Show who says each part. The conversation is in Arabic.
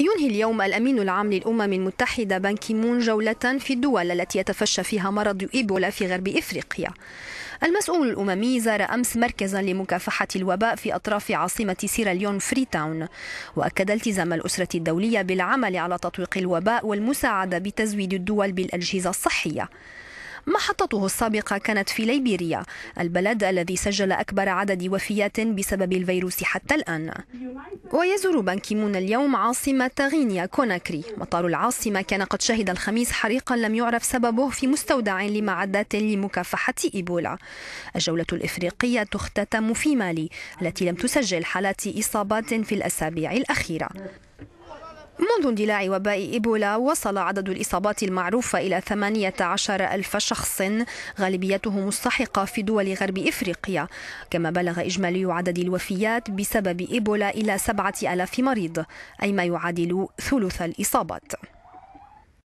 Speaker 1: ينهي اليوم الأمين العام للأمم المتحدة بان كيمون جولة في الدول التي يتفشى فيها مرض إيبولا في غرب إفريقيا المسؤول الأممي زار أمس مركزا لمكافحة الوباء في أطراف عاصمة سيراليون فريتاون وأكد التزام الأسرة الدولية بالعمل على تطويق الوباء والمساعدة بتزويد الدول بالأجهزة الصحية محطته السابقة كانت في ليبيريا البلد الذي سجل أكبر عدد وفيات بسبب الفيروس حتى الآن ويزور بانكيمون اليوم عاصمة غينيا كوناكري مطار العاصمة كان قد شهد الخميس حريقا لم يعرف سببه في مستودع لمعدات لمكافحة إيبولا الجولة الإفريقية تختتم في مالي التي لم تسجل حالات إصابات في الأسابيع الأخيرة منذ اندلاع وباء إيبولا وصل عدد الإصابات المعروفة إلى 18 ألف شخص غالبيتهم مستحقة في دول غرب إفريقيا كما بلغ إجمالي عدد الوفيات بسبب إيبولا إلى 7000 مريض أي ما يعادل ثلث الإصابات